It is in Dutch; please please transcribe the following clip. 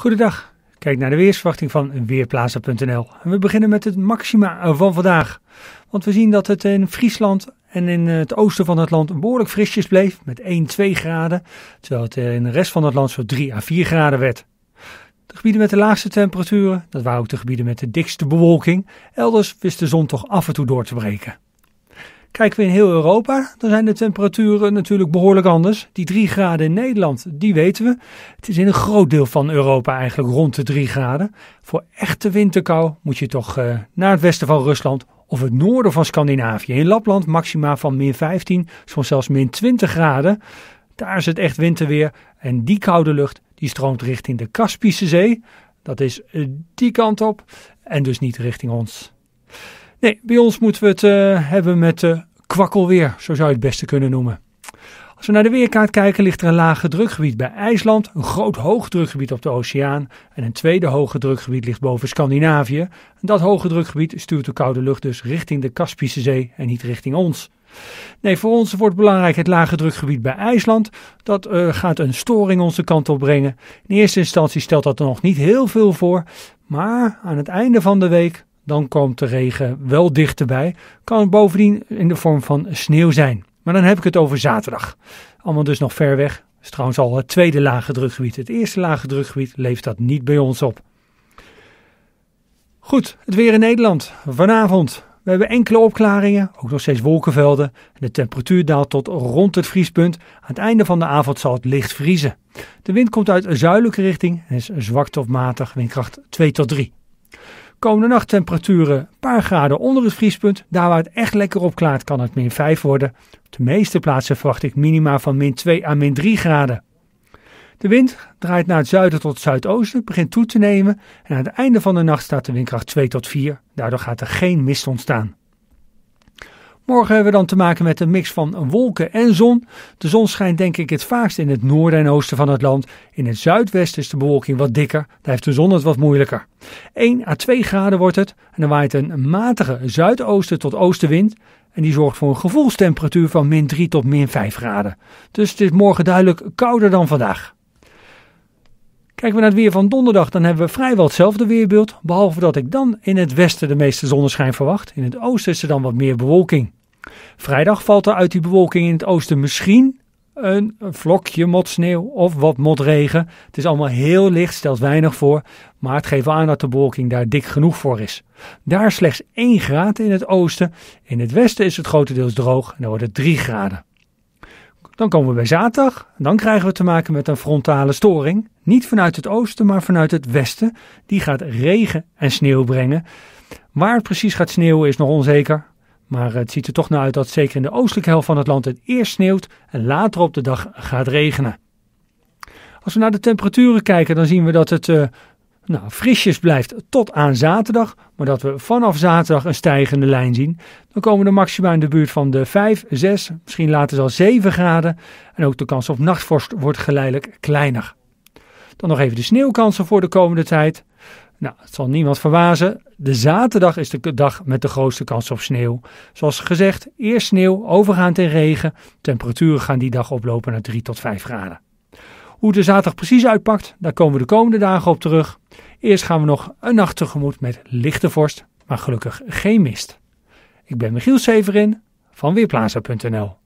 Goedendag. Kijk naar de weersverwachting van Weerplaza.nl. We beginnen met het maxima van vandaag. Want we zien dat het in Friesland en in het oosten van het land behoorlijk frisjes bleef met 1, 2 graden. Terwijl het in de rest van het land zo 3 à 4 graden werd. De gebieden met de laagste temperaturen, dat waren ook de gebieden met de dikste bewolking. Elders wist de zon toch af en toe door te breken. Kijken we in heel Europa, dan zijn de temperaturen natuurlijk behoorlijk anders. Die 3 graden in Nederland, die weten we. Het is in een groot deel van Europa eigenlijk rond de 3 graden. Voor echte winterkou moet je toch eh, naar het westen van Rusland of het noorden van Scandinavië. In Lapland maxima van min 15, soms zelfs min 20 graden. Daar is het echt winterweer en die koude lucht die stroomt richting de Kaspische Zee. Dat is eh, die kant op en dus niet richting ons. Nee, bij ons moeten we het eh, hebben met de kwakkelweer, zo zou je het beste kunnen noemen. Als we naar de weerkaart kijken, ligt er een lage drukgebied bij IJsland, een groot hoogdrukgebied op de oceaan en een tweede hoge drukgebied ligt boven Scandinavië. dat hoge drukgebied stuurt de koude lucht dus richting de Kaspische Zee en niet richting ons. Nee, voor ons wordt belangrijk het lage drukgebied bij IJsland. Dat eh, gaat een storing onze kant op brengen. In eerste instantie stelt dat er nog niet heel veel voor, maar aan het einde van de week dan komt de regen wel dichterbij. Kan bovendien in de vorm van sneeuw zijn. Maar dan heb ik het over zaterdag. Allemaal dus nog ver weg. Dat is trouwens al het tweede lage drukgebied. Het eerste lage drukgebied leeft dat niet bij ons op. Goed, het weer in Nederland. Vanavond. We hebben enkele opklaringen, ook nog steeds wolkenvelden. De temperatuur daalt tot rond het vriespunt. Aan het einde van de avond zal het licht vriezen. De wind komt uit een zuidelijke richting en is zwak tot matig, windkracht 2 tot 3. Komende nachttemperaturen een paar graden onder het vriespunt. Daar waar het echt lekker klaart, kan het min 5 worden. Op de meeste plaatsen verwacht ik minima van min 2 à min 3 graden. De wind draait naar het zuiden tot het zuidoosten, begint toe te nemen en aan het einde van de nacht staat de windkracht 2 tot 4. Daardoor gaat er geen mist ontstaan. Morgen hebben we dan te maken met een mix van wolken en zon. De zon schijnt denk ik het vaakst in het noorden en oosten van het land. In het zuidwesten is de bewolking wat dikker, daar heeft de zon het wat moeilijker. 1 à 2 graden wordt het en dan waait een matige zuidoosten tot oostenwind. En die zorgt voor een gevoelstemperatuur van min 3 tot min 5 graden. Dus het is morgen duidelijk kouder dan vandaag. Kijken we naar het weer van donderdag, dan hebben we vrijwel hetzelfde weerbeeld. Behalve dat ik dan in het westen de meeste zonneschijn verwacht. In het oosten is er dan wat meer bewolking. Vrijdag valt er uit die bewolking in het oosten misschien een vlokje motsneeuw of wat motregen. Het is allemaal heel licht, stelt weinig voor, maar het geeft aan dat de bewolking daar dik genoeg voor is. Daar slechts 1 graad in het oosten, in het westen is het grotendeels droog en dan wordt het 3 graden. Dan komen we bij zaterdag. Dan krijgen we te maken met een frontale storing. Niet vanuit het oosten, maar vanuit het westen. Die gaat regen en sneeuw brengen. Waar het precies gaat sneeuwen is nog onzeker. Maar het ziet er toch naar uit dat zeker in de oostelijke helft van het land het eerst sneeuwt en later op de dag gaat regenen. Als we naar de temperaturen kijken, dan zien we dat het uh, nou, frisjes blijft tot aan zaterdag. Maar dat we vanaf zaterdag een stijgende lijn zien. Dan komen de maxima in de buurt van de 5, 6, misschien later zelfs 7 graden. En ook de kans op nachtvorst wordt geleidelijk kleiner. Dan nog even de sneeuwkansen voor de komende tijd. Nou, het zal niemand verwazen. De zaterdag is de dag met de grootste kans op sneeuw. Zoals gezegd, eerst sneeuw, overgaand in regen. Temperaturen gaan die dag oplopen naar 3 tot 5 graden. Hoe de zaterdag precies uitpakt, daar komen we de komende dagen op terug. Eerst gaan we nog een nacht tegemoet met lichte vorst, maar gelukkig geen mist. Ik ben Michiel Severin van Weerplaza.nl